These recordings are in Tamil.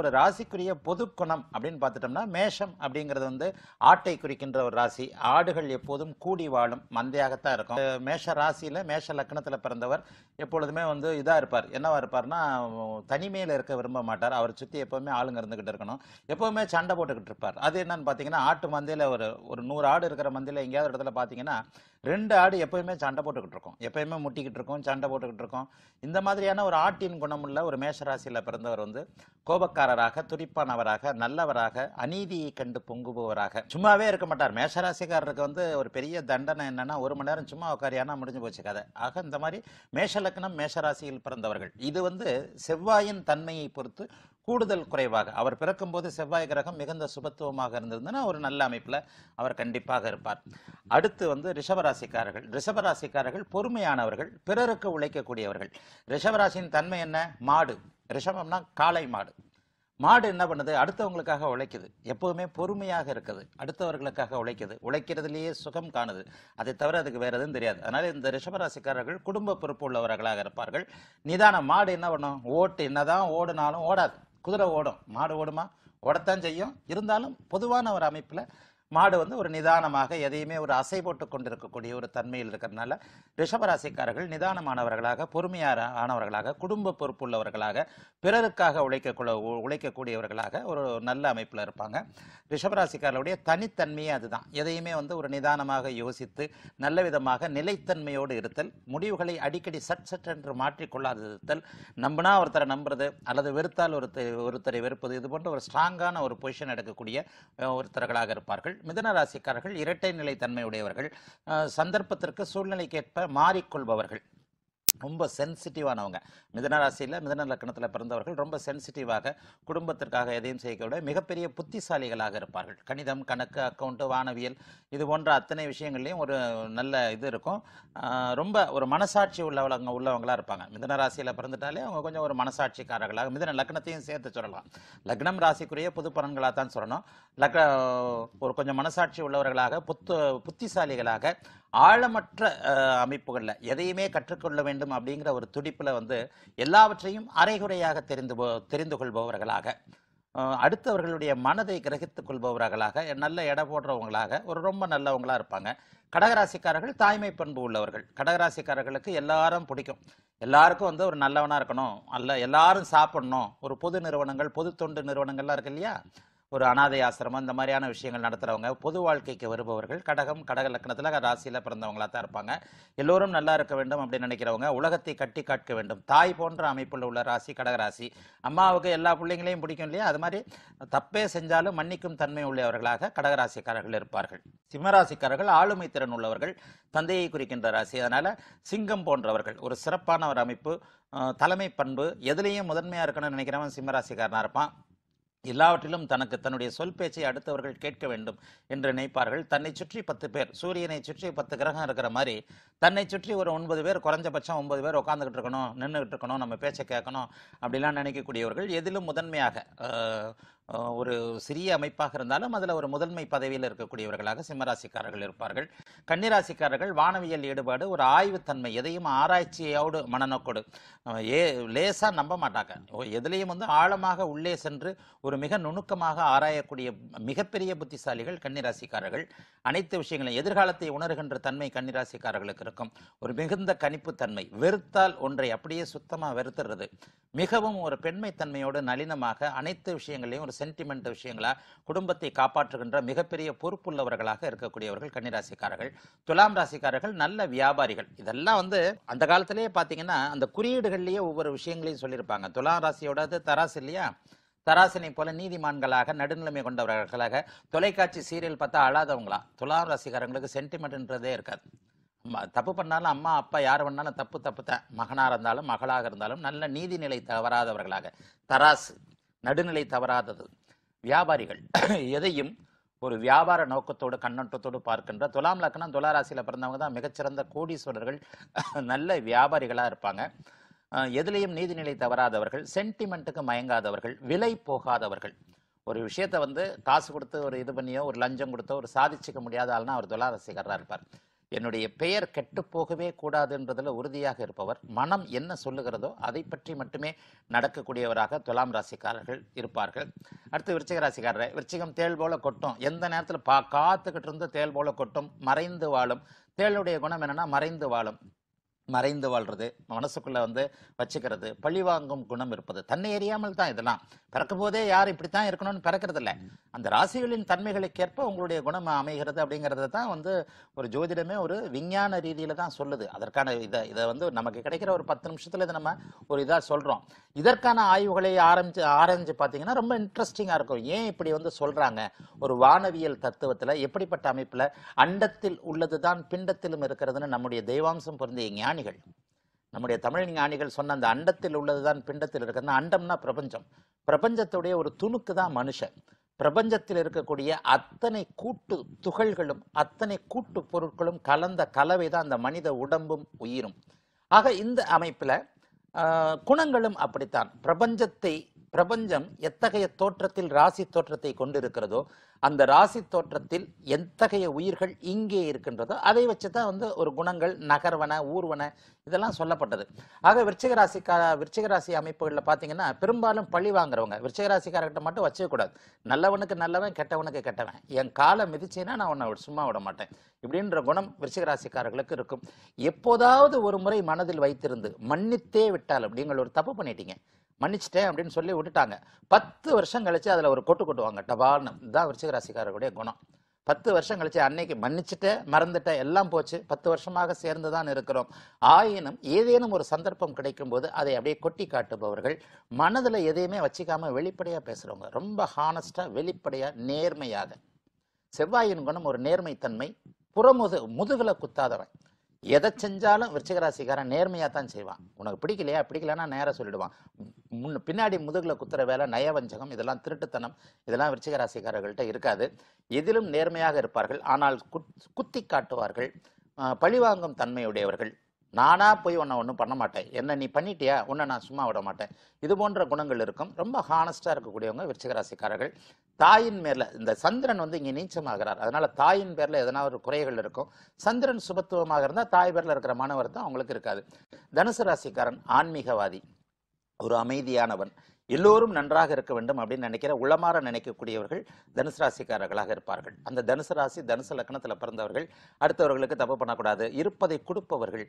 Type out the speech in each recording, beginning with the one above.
ஒரு ராசிக்குரிய பொது குணம் அப்படின்னு பார்த்துட்டோம்னா மேஷம் அப்படிங்கிறது வந்து ஆட்டை குறிக்கின்ற ஒரு ராசி ஆடுகள் எப்போதும் கூடி வாழும் மந்தையாகத்தான் இருக்கும் மேஷ ராசியில் மேஷ லக்னத்தில் பிறந்தவர் எப்பொழுதுமே வந்து இதாக இருப்பார் என்னவா இருப்பார்னா தனிமையில் இருக்க விரும்ப மாட்டார் அவர் சுற்றி எப்போவுமே ஆளுங்க இருந்துக்கிட்டு இருக்கணும் எப்போவுமே சண்டை போட்டுக்கிட்டு இருப்பார் அது என்னன்னு பார்த்தீங்கன்னா ஆட்டு மந்தையில் ஒரு ஒரு நூறு ஆடு இருக்கிற மந்தையில் எங்கேயாவது இடத்துல பார்த்தீங்கன்னா ரெண்டு ஆடு எப்போயுமே சண்டை போட்டுக்கிட்டு இருக்கும் எப்போயுமே முட்டிக்கிட்டு இருக்கும் சண்டை போட்டுக்கிட்டு இருக்கும் இந்த மாதிரியான ஒரு ஆட்டின் குணமுள்ள ஒரு மேஷ ராசியில் பிறந்தவர் வந்து கோப கோபக்காரராக துடிப்பானவராக நல்லவராக அநீதியை கண்டு பொங்குபவராக சும்மாவே இருக்க மாட்டார் மேஷராசிக்காரருக்கு வந்து ஒரு பெரிய தண்டனை என்னன்னா ஒரு மணி நேரம் சும்மா உட்காரியானா முடிஞ்சு போச்சு கதை ஆக இந்த மாதிரி மேஷலக்கணம் மேஷராசியில் பிறந்தவர்கள் இது வந்து செவ்வாயின் தன்மையை பொறுத்து கூடுதல் குறைவாக அவர் பிறக்கும்போது செவ்வாய் கிரகம் மிகுந்த சுபத்துவமாக இருந்ததுன்னா ஒரு நல்ல அமைப்பில் அவர் கண்டிப்பாக இருப்பார் அடுத்து வந்து ரிஷபராசிக்காரர்கள் ரிஷபராசிக்காரர்கள் பொறுமையானவர்கள் பிறருக்கு உழைக்கக்கூடியவர்கள் ரிஷபராசியின் தன்மை என்ன மாடு ரிஷபம்னா காளை மாடு மாடு என்ன பண்ணுது அடுத்தவங்களுக்காக உழைக்குது எப்போவுமே பொறுமையாக இருக்குது அடுத்தவர்களுக்காக உழைக்குது உழைக்கிறதுலேயே சுகம் காணுது அதை தவிர அதுக்கு வேறு எதுவும் தெரியாது அதனால் இந்த ரிஷபராசிக்காரர்கள் குடும்ப பொறுப்பு உள்ளவர்களாக இருப்பார்கள் நிதானம் மாடு என்ன பண்ணும் ஓட்டு என்னதான் ஓடுனாலும் ஓடாது குதிரை ஓடும் மாடு ஓடுமா ஓடத்தான் செய்யும் இருந்தாலும் பொதுவான ஒரு அமைப்பில் மாடு வந்து ஒரு நிதானமாக எதையுமே ஒரு அசை போட்டு கொண்டிருக்கக்கூடிய ஒரு தன்மையில் இருக்கிறதுனால ரிஷபராசிக்காரர்கள் நிதானமானவர்களாக பொறுமையார ஆனவர்களாக குடும்ப பொறுப்புள்ளவர்களாக பிறருக்காக உழைக்க உழைக்கக்கூடியவர்களாக ஒரு நல்ல அமைப்பில் இருப்பாங்க ரிஷபராசிக்காரர்களுடைய தனித்தன்மையே அதுதான் எதையுமே வந்து ஒரு நிதானமாக யோசித்து நல்ல விதமாக நிலைத்தன்மையோடு இருத்தல் முடிவுகளை அடிக்கடி சட் சட் என்று மாற்றிக்கொள்ளாது இருத்தல் நம்பினா ஒருத்தரை நம்புறது அல்லது வெறுத்தால் ஒருத்தர் ஒருத்தரை வெறுப்பது இது போன்ற ஒரு ஸ்ட்ராங்கான ஒரு பொசிஷன் எடுக்கக்கூடிய ஒருத்தர்களாக இருப்பார்கள் மிதன ராசிக்காரர்கள் இரட்டை நிலை தன்மையுடையவர்கள் சந்தர்ப்பத்திற்கு சூழ்நிலைக்கேற்ப மாறிக்கொள்பவர்கள் ரொம்ப சென்சிட்டிவானவங்க மிதன ராசியில் மிதன லக்கணத்தில் பிறந்தவர்கள் ரொம்ப சென்சிட்டிவாக குடும்பத்திற்காக எதையும் செய்யக்கூடிய மிகப்பெரிய புத்திசாலிகளாக இருப்பார்கள் கணிதம் கணக்கு அக்கௌண்ட்டு வானவியல் இது போன்ற அத்தனை விஷயங்கள்லையும் ஒரு நல்ல இது இருக்கும் ரொம்ப ஒரு மனசாட்சி உள்ளவங்க உள்ளவங்களாக இருப்பாங்க மிதன ராசியில் பிறந்துட்டாலே அவங்க கொஞ்சம் ஒரு மனசாட்சிக்காரர்களாக மிதன லக்னத்தையும் சேர்த்து சொல்லலாம் லக்னம் ராசிக்குரிய புது பலன்களாக தான் சொல்லணும் லக்ன ஒரு கொஞ்சம் மனசாட்சி உள்ளவர்களாக புத்து புத்திசாலிகளாக ஆழமற்ற அமைப்புகளில் எதையுமே கற்றுக்கொள்ள வேண்டும் அப்படிங்கிற ஒரு துடிப்பில் வந்து எல்லாவற்றையும் அரைகுறையாக தெரிந்து தெரிந்து கொள்பவர்களாக அடுத்தவர்களுடைய மனதை கிரகித்துக் கொள்பவர்களாக நல்ல எடை போடுறவங்களாக ஒரு ரொம்ப நல்லவங்களாக இருப்பாங்க கடகராசிக்காரர்கள் தாய்மை பண்பு உள்ளவர்கள் கடகராசிக்காரர்களுக்கு எல்லாரும் பிடிக்கும் எல்லாருக்கும் வந்து ஒரு நல்லவனாக இருக்கணும் அல்ல எல்லாரும் சாப்பிடணும் ஒரு பொது நிறுவனங்கள் பொது தொண்டு நிறுவனங்கள்லாம் இருக்கு இல்லையா ஒரு அனாதை ஆசிரமம் இந்த மாதிரியான விஷயங்கள் நடத்துகிறவங்க பொது வாழ்க்கைக்கு வருபவர்கள் கடகம் கடக லக்கணத்தில் ராசியில் பிறந்தவங்களாக தான் இருப்பாங்க எல்லோரும் நல்லா இருக்க வேண்டும் அப்படின்னு நினைக்கிறவங்க உலகத்தை கட்டி காட்க வேண்டும் தாய் போன்ற அமைப்பில் உள்ள ராசி கடகராசி அம்மாவுக்கு எல்லா பிள்ளைங்களையும் பிடிக்கும் இல்லையா அது மாதிரி தப்பே செஞ்சாலும் மன்னிக்கும் தன்மை உள்ளவர்களாக கடகராசிக்காரர்கள் இருப்பார்கள் சிம்மராசிக்காரர்கள் ஆளுமை திறன் உள்ளவர்கள் தந்தையை குறிக்கின்ற ராசி அதனால் சிங்கம் போன்றவர்கள் ஒரு சிறப்பான ஒரு அமைப்பு தலைமை பண்பு எதுலேயும் முதன்மையாக இருக்கணும்னு நினைக்கிறவன் சிம்மராசிக்காரனாக இருப்பான் எல்லாவற்றிலும் தனக்கு தன்னுடைய சொல் பேச்சை அடுத்தவர்கள் கேட்க வேண்டும் என்று நினைப்பார்கள் தன்னை சுற்றி பத்து பேர் சூரியனை சுற்றி பத்து கிரகம் இருக்கிற மாதிரி தன்னை சுற்றி ஒரு ஒன்பது பேர் குறைஞ்சபட்சம் ஒன்பது பேர் உட்காந்துக்கிட்டு இருக்கணும் நின்றுக்கிட்டு இருக்கணும் நம்ம பேச்சை கேட்கணும் அப்படிலாம் நினைக்கக்கூடியவர்கள் எதிலும் முதன்மையாக ஒரு சிறிய அமைப்பாக இருந்தாலும் அதில் ஒரு முதன்மை பதவியில் இருக்கக்கூடியவர்களாக சிம்மராசிக்காரர்கள் இருப்பார்கள் கன்னிராசிக்காரர்கள் வானவியல் ஈடுபாடு ஒரு ஆய்வுத்தன்மை எதையும் ஆராய்ச்சியோடு மனநோக்கோடு ஏ லேசாக நம்ப மாட்டாங்க எதுலேயும் வந்து ஆழமாக உள்ளே சென்று ஒரு மிக நுணுக்கமாக ஆராயக்கூடிய மிகப்பெரிய புத்திசாலிகள் கன்னிராசிக்காரர்கள் அனைத்து விஷயங்களையும் எதிர்காலத்தை உணர்கின்ற தன்மை கன்னிராசிக்காரர்களுக்கு இருக்கும் ஒரு மிகுந்த கணிப்புத்தன்மை வெறுத்தால் ஒன்றை அப்படியே சுத்தமாக வெறுத்துறது மிகவும் ஒரு பெண்மை தன்மையோடு நளினமாக அனைத்து விஷயங்களையும் ஒரு சென்டிமெண்ட் விஷயங்களா குடும்பத்தை காப்பாற்றுகின்ற மிகப்பெரிய பொறுப்புள்ளவர்களாக இருக்கக்கூடியவர்கள் கன்னிராசிக்காரர்கள் துலாம் ராசிக்காரர்கள் நல்ல வியாபாரிகள் இதெல்லாம் வந்து அந்த காலத்திலேயே பார்த்தீங்கன்னா அந்த குறியீடுகள்லேயே ஒவ்வொரு விஷயங்களையும் சொல்லியிருப்பாங்க துலாம் ராசியோடது தராசு இல்லையா தராசினை போல நீதிமான்களாக நடுநிலைமை கொண்டவர்களாக தொலைக்காட்சி சீரியல் பார்த்தா அழாதவங்களா துலாம் ராசிக்காரங்களுக்கு சென்டிமெண்ட்ன்றதே இருக்காது தப்பு பண்ணாலும் அம்மா அப்பா யார் பண்ணாலும் தப்பு தப்பு தான் மகனாக இருந்தாலும் மகளாக இருந்தாலும் நல்ல நீதிநிலை தவறாதவர்களாக தராசு நடுநிலை தவறாதது வியாபாரிகள் எதையும் ஒரு வியாபார நோக்கத்தோடு கண்ணோட்டத்தோடு பார்க்கின்ற துலாம் லக்னம் துலாராசியில் பிறந்தவங்க தான் மிகச்சிறந்த கோடீஸ்வரர்கள் நல்ல வியாபாரிகளாக இருப்பாங்க எதுலேயும் நீதிநிலை தவறாதவர்கள் சென்டிமெண்ட்டுக்கு மயங்காதவர்கள் விலை போகாதவர்கள் ஒரு விஷயத்தை வந்து காசு கொடுத்து ஒரு இது பண்ணியோ ஒரு லஞ்சம் கொடுத்தோ ஒரு சாதிச்சிக்க முடியாத ஆள்னா அவர் துலாராசிகராக இருப்பார் என்னுடைய பெயர் கெட்டுப்போகவே என்பதில் உறுதியாக இருப்பவர் மனம் என்ன சொல்லுகிறதோ அதை பற்றி மட்டுமே நடக்கக்கூடியவராக துலாம் ராசிக்காரர்கள் இருப்பார்கள் அடுத்து விருச்சிக ராசிக்காரர் விருச்சிகம் தேள் போல கொட்டும் எந்த நேரத்தில் பா காத்துக்கிட்டு இருந்து தேள் போல கொட்டும் மறைந்து வாழும் தேளுடைய குணம் என்னென்னா மறைந்து வாழும் மறைந்து வாழ்றது மனசுக்குள்ளே வந்து வச்சுக்கிறது பழி வாங்கும் குணம் இருப்பது தன்னை எறியாமல் தான் இதெல்லாம் பிறக்கும் போதே யார் இப்படித்தான் இருக்கணும்னு பிறக்கிறது இல்லை அந்த ராசிகளின் தன்மைகளுக்கேற்ப உங்களுடைய குணம் அமைகிறது அப்படிங்கிறது தான் வந்து ஒரு ஜோதிடமே ஒரு விஞ்ஞான ரீதியில் தான் சொல்லுது அதற்கான இதை இதை வந்து நமக்கு கிடைக்கிற ஒரு பத்து நிமிஷத்தில் இதை நம்ம ஒரு இதாக சொல்கிறோம் இதற்கான ஆய்வுகளை ஆரம்பிச்சு ஆரம்பிச்சு பார்த்தீங்கன்னா ரொம்ப இன்ட்ரெஸ்டிங்காக இருக்கும் ஏன் இப்படி வந்து சொல்கிறாங்க ஒரு வானவியல் தத்துவத்தில் எப்படிப்பட்ட அமைப்பில் அண்டத்தில் உள்ளது தான் பிண்டத்திலும் இருக்கிறதுன்னு நம்முடைய தெய்வாம்சம் பொருந்திய ஞானி ஞானிகள் நம்முடைய தமிழ் ஞானிகள் சொன்ன அந்த அண்டத்தில் உள்ளது தான் பிண்டத்தில் அந்த அண்டம்னா பிரபஞ்சம் பிரபஞ்சத்துடைய ஒரு துணுக்கு தான் மனுஷன் பிரபஞ்சத்தில் இருக்கக்கூடிய அத்தனை கூட்டு துகள்களும் அத்தனை கூட்டு பொருட்களும் கலந்த கலவை தான் அந்த மனித உடம்பும் உயிரும் ஆக இந்த அமைப்பில் குணங்களும் அப்படித்தான் பிரபஞ்சத்தை பிரபஞ்சம் எத்தகைய தோற்றத்தில் ராசி தோற்றத்தை கொண்டிருக்கிறதோ அந்த ராசி தோற்றத்தில் எத்தகைய உயிர்கள் இங்கே இருக்கின்றதோ அதை வச்சு தான் வந்து ஒரு குணங்கள் நகர்வன ஊர்வன இதெல்லாம் சொல்லப்பட்டது ஆக விருச்சிக ராசிக்கா ராசி அமைப்புகளில் பார்த்தீங்கன்னா பெரும்பாலும் பழி வாங்குறவங்க விருச்சிக ராசிக்காரர்கிட்ட மட்டும் வச்சுக்கூடாது நல்லவனுக்கு நல்லவன் கெட்டவனுக்கு கெட்டவன் என் காலை மிதிச்சேன்னா நான் உன்னை சும்மா விட மாட்டேன் இப்படின்ற குணம் விருச்சிக ராசிக்காரர்களுக்கு இருக்கும் எப்போதாவது ஒரு முறை மனதில் வைத்திருந்து மன்னித்தே விட்டால் அப்படிங்கிற ஒரு தப்பு பண்ணிட்டீங்க மன்னிச்சிட்டேன் அப்படின்னு சொல்லி விட்டுட்டாங்க பத்து வருஷம் கழித்து அதில் ஒரு கொட்டு கொட்டுவாங்க டபால்னு தான் விருச்சிக ராசிக்காரருடைய குணம் பத்து வருஷம் கழிச்சு அன்னைக்கு மன்னிச்சுட்டேன் மறந்துட்டேன் எல்லாம் போச்சு பத்து வருஷமாக சேர்ந்து தான் இருக்கிறோம் ஆயினும் ஏதேனும் ஒரு சந்தர்ப்பம் கிடைக்கும் போது அதை அப்படியே கொட்டி காட்டுபவர்கள் மனதில் எதையுமே வச்சிக்காமல் வெளிப்படையாக பேசுகிறவங்க ரொம்ப ஹானஸ்டாக வெளிப்படையாக நேர்மையாக செவ்வாயின் குணம் ஒரு நேர்மைத்தன்மை புறமுது முதுகில் குத்தாதவன் எதை செஞ்சாலும் விருச்சிகராசிக்காரன் நேர்மையாக தான் செய்வான் உனக்கு பிடிக்கலையா பிடிக்கலன்னா நேராக சொல்லிடுவான் முன் பின்னாடி முதுகில் குத்துற வேலை நயவஞ்சகம் இதெல்லாம் திருட்டுத்தனம் இதெல்லாம் விருச்சிக ராசிக்காரர்கள்ட்ட இருக்காது எதிலும் நேர்மையாக இருப்பார்கள் ஆனால் குத்தி காட்டுவார்கள் பழிவாங்கும் தன்மையுடையவர்கள் நானாக போய் உன்னை ஒன்றும் பண்ண மாட்டேன் என்ன நீ பண்ணிட்டியா உன்னை நான் சும்மா விட மாட்டேன் இது போன்ற குணங்கள் இருக்கும் ரொம்ப ஹானஸ்டாக இருக்கக்கூடியவங்க விருச்சிகராசிக்காரர்கள் தாயின் மேல இந்த சந்திரன் வந்து இங்கே நீச்சமாகிறார் அதனால தாயின் பேரில் எதனா ஒரு குறைகள் இருக்கும் சந்திரன் சுபத்துவமாக இருந்தால் தாய் பேரில் இருக்கிற மன அவங்களுக்கு இருக்காது தனுசு ராசிக்காரன் ஆன்மீகவாதி ஒரு அமைதியானவன் எல்லோரும் நன்றாக இருக்க வேண்டும் அப்படின்னு நினைக்கிற உளமாற நினைக்கக்கூடியவர்கள் தனுசு ராசிக்காரர்களாக இருப்பார்கள் அந்த தனுசு ராசி தனுசு லக்கணத்தில் பிறந்தவர்கள் அடுத்தவர்களுக்கு தப்பு பண்ணக்கூடாது இருப்பதை கொடுப்பவர்கள்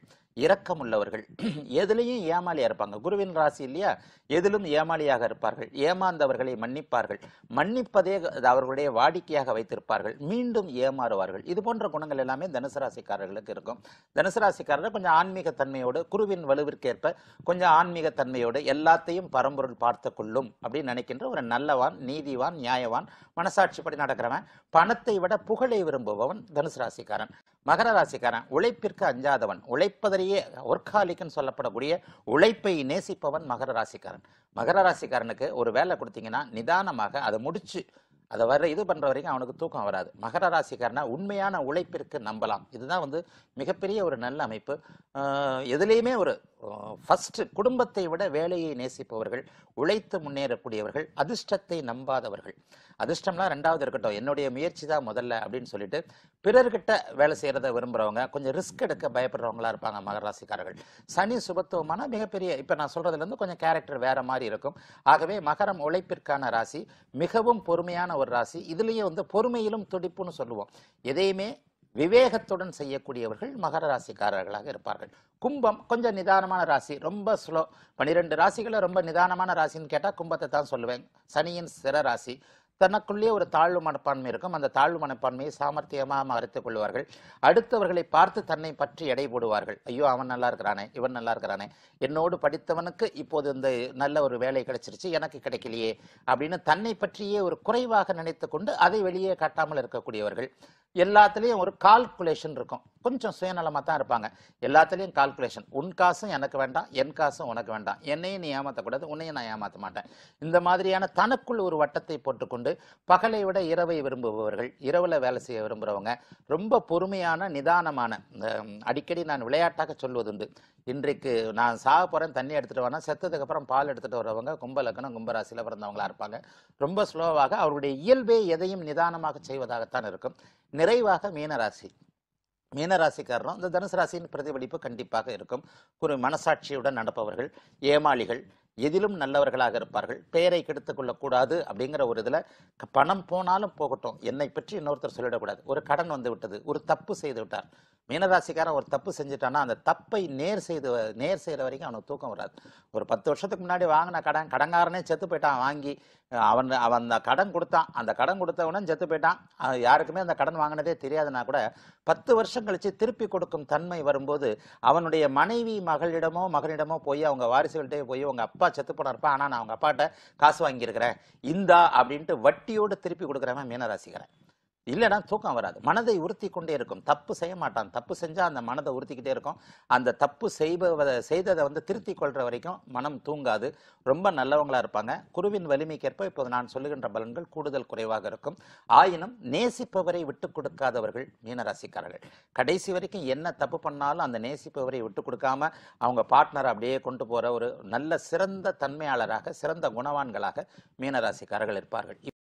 இரக்கம் உள்ளவர்கள் எதுலேயும் ஏமாளியாக இருப்பாங்க குருவின் ராசி இல்லையா எதிலும் ஏமாளியாக இருப்பார்கள் ஏமாந்தவர்களை மன்னிப்பார்கள் மன்னிப்பதே அவர்களுடைய வாடிக்கையாக வைத்திருப்பார்கள் மீண்டும் ஏமாறுவார்கள் இது போன்ற குணங்கள் எல்லாமே தனுசு ராசிக்காரர்களுக்கு இருக்கும் தனுசு ராசிக்காரர் கொஞ்சம் ஆன்மீக தன்மையோடு குருவின் வலுவிற்கேற்ப கொஞ்சம் ஆன்மீக தன்மையோடு எல்லாத்தையும் பரம்பொருள் பார்த்து கொள்ளும் அப்படின்னு நினைக்கின்ற ஒரு நல்லவான் நீதிவான் நியாயவான் மனசாட்சிப்படி நடக்கிறவன் பணத்தை விட புகழை விரும்புபவன் தனுசு ராசிக்காரன் மகர ராசிக்காரன் உழைப்பிற்கு அஞ்சாதவன் உழைப்பதிலேயே ஒர்காலிக்குன்னு சொல்லப்படக்கூடிய உழைப்பை நேசிப்பவன் மகர ராசிக்காரன் மகர ராசிக்காரனுக்கு ஒரு வேலை கொடுத்தீங்கன்னா நிதானமாக அதை முடிச்சு அதை வர இது பண்ணுற வரைக்கும் அவனுக்கு தூக்கம் வராது மகர ராசிக்காரனா உண்மையான உழைப்பிற்கு நம்பலாம் இதுதான் வந்து மிகப்பெரிய ஒரு நல்ல அமைப்பு எதுலேயுமே ஒரு ஃபஸ்ட்டு குடும்பத்தை விட வேலையை நேசிப்பவர்கள் உழைத்து முன்னேறக்கூடியவர்கள் அதிர்ஷ்டத்தை நம்பாதவர்கள் அதிர்ஷ்டம்லாம் ரெண்டாவது இருக்கட்டும் என்னுடைய முயற்சி தான் முதல்ல அப்படின்னு சொல்லிட்டு பிறர்கிட்ட வேலை செய்கிறத விரும்புகிறவங்க கொஞ்சம் ரிஸ்க் எடுக்க பயப்படுறவங்களா இருப்பாங்க மகர ராசிக்காரர்கள் சனி சுபத்துவமான மிகப்பெரிய இப்போ நான் சொல்கிறதுலேருந்து கொஞ்சம் கேரக்டர் வேறு மாதிரி இருக்கும் ஆகவே மகரம் உழைப்பிற்கான ராசி மிகவும் பொறுமையான ஒரு ராசி இதுலேயும் வந்து பொறுமையிலும் துடிப்புன்னு சொல்லுவோம் எதையுமே விவேகத்துடன் செய்யக்கூடியவர்கள் மகர ராசிக்காரர்களாக இருப்பார்கள் கும்பம் கொஞ்சம் நிதானமான ராசி ரொம்ப ஸ்லோ பன்னிரெண்டு ராசிகளை ரொம்ப நிதானமான ராசின்னு கேட்டால் கும்பத்தை தான் சொல்லுவேன் சனியின் சிற ராசி தனக்குள்ளே ஒரு தாழ்வு மனப்பான்மை இருக்கும் அந்த தாழ்வு மனப்பான்மையை சாமர்த்தியமாக மறைத்து கொள்வார்கள் அடுத்தவர்களை பார்த்து தன்னை பற்றி எடை போடுவார்கள் ஐயோ அவன் நல்லா இருக்கிறானே இவன் நல்லா இருக்கிறானே என்னோடு படித்தவனுக்கு இப்போது இந்த நல்ல ஒரு வேலை கிடைச்சிருச்சு எனக்கு கிடைக்கலையே அப்படின்னு தன்னை பற்றியே ஒரு குறைவாக நினைத்து கொண்டு அதை வெளியே காட்டாமல் இருக்கக்கூடியவர்கள் எல்லாத்துலேயும் ஒரு கால்குலேஷன் இருக்கும் கொஞ்சம் சுயநலமாக தான் இருப்பாங்க எல்லாத்துலேயும் கால்குலேஷன் உன் காசும் எனக்கு வேண்டாம் என் காசும் உனக்கு வேண்டாம் என்னையும் நீ ஏமாற்றக்கூடாது உன்னையும் நான் ஏமாற்ற மாட்டேன் இந்த மாதிரியான தனக்குள் ஒரு வட்டத்தை போட்டுக்கொண்டு பகலை விட இரவை விரும்புபவர்கள் இரவில் வேலை செய்ய விரும்புகிறவங்க ரொம்ப பொறுமையான நிதானமான அடிக்கடி நான் விளையாட்டாக சொல்வதுண்டு இன்றைக்கு நான் சாக போகிறேன் தண்ணி எடுத்துகிட்டு வரேன் செத்ததுக்கப்புறம் பால் எடுத்துகிட்டு வர்றவங்க கும்பலக்கணம் கும்பராசியில் பிறந்தவங்களாக இருப்பாங்க ரொம்ப ஸ்லோவாக அவருடைய இயல்பே எதையும் நிதானமாக செய்வதாகத்தான் இருக்கும் நிறைவாக மீனராசி மீனராசிக்காரரும் இந்த தனுசு ராசியின் பிரதிபலிப்பு கண்டிப்பாக இருக்கும் ஒரு மனசாட்சியுடன் நடப்பவர்கள் ஏமாளிகள் எதிலும் நல்லவர்களாக இருப்பார்கள் பெயரை கெடுத்து கொள்ளக்கூடாது அப்படிங்கிற ஒரு இதில் பணம் போனாலும் போகட்டும் என்னை பற்றி இன்னொருத்தர் சொல்லிடக்கூடாது ஒரு கடன் வந்து விட்டது ஒரு தப்பு செய்து விட்டார் மீனராசிக்காரன் ஒரு தப்பு செஞ்சுட்டான்னா அந்த தப்பை நேர் செய்து நேர் செய்கிற வரைக்கும் அவனுக்கு தூக்கம் வராது ஒரு பத்து வருஷத்துக்கு முன்னாடி வாங்கின கடன் கடங்காரனே செத்து போயிட்டான் வாங்கி அவன் அவன் அந்த கடன் கொடுத்தான் அந்த கடன் கொடுத்தவனும் செத்து போயிட்டான் யாருக்குமே அந்த கடன் வாங்கினதே தெரியாதுன்னா கூட பத்து வருஷம் கழித்து திருப்பி கொடுக்கும் தன்மை வரும்போது அவனுடைய மனைவி மகளிடமோ மகனிடமோ போய் அவங்க வாரிசுகள்கிட்டே போய் அவங்க அப்பா செத்து போனார்ப்பா ஆனால் நான் அவங்க அப்பாட்ட காசு வாங்கியிருக்கிறேன் இந்தா அப்படின்ட்டு வட்டியோடு திருப்பி கொடுக்குறவன் மீனராசிக்கிறேன் இல்லைனா தூக்கம் வராது மனதை உறுத்தி கொண்டே இருக்கும் தப்பு செய்ய மாட்டான் தப்பு செஞ்சால் அந்த மனதை உறுத்திக்கிட்டே இருக்கும் அந்த தப்பு செய்பவதை செய்ததை வந்து திருத்தி கொள்கிற வரைக்கும் மனம் தூங்காது ரொம்ப நல்லவங்களாக இருப்பாங்க குருவின் வலிமைக்கேற்ப இப்போது நான் சொல்லுகின்ற பலன்கள் கூடுதல் குறைவாக இருக்கும் ஆயினும் நேசிப்பவரை விட்டு கொடுக்காதவர்கள் மீனராசிக்காரர்கள் கடைசி வரைக்கும் என்ன தப்பு பண்ணாலும் அந்த நேசிப்பவரை விட்டு கொடுக்காம அவங்க பார்ட்னர் அப்படியே கொண்டு போகிற ஒரு நல்ல சிறந்த தன்மையாளராக சிறந்த குணவான்களாக மீனராசிக்காரர்கள் இருப்பார்கள்